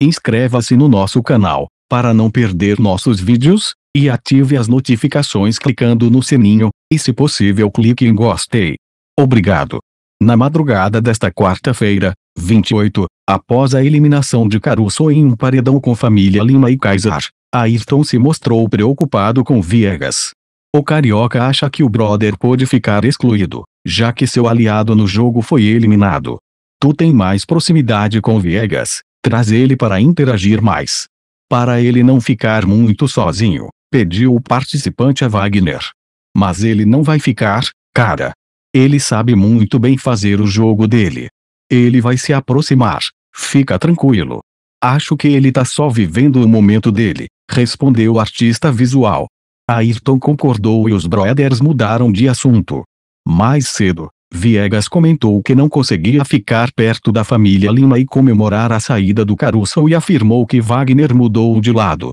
Inscreva-se no nosso canal, para não perder nossos vídeos, e ative as notificações clicando no sininho, e se possível clique em gostei. Obrigado. Na madrugada desta quarta-feira, 28, após a eliminação de Caruso em um paredão com família Lima e Kaiser, Ayrton se mostrou preocupado com Viegas. O carioca acha que o brother pôde ficar excluído, já que seu aliado no jogo foi eliminado. Tu tem mais proximidade com Viegas, Traz ele para interagir mais. Para ele não ficar muito sozinho, pediu o participante a Wagner. Mas ele não vai ficar, cara. Ele sabe muito bem fazer o jogo dele. Ele vai se aproximar, fica tranquilo. Acho que ele tá só vivendo o momento dele, respondeu o artista visual. Ayrton concordou e os brothers mudaram de assunto. Mais cedo, Viegas comentou que não conseguia ficar perto da família Lima e comemorar a saída do Caruso e afirmou que Wagner mudou de lado.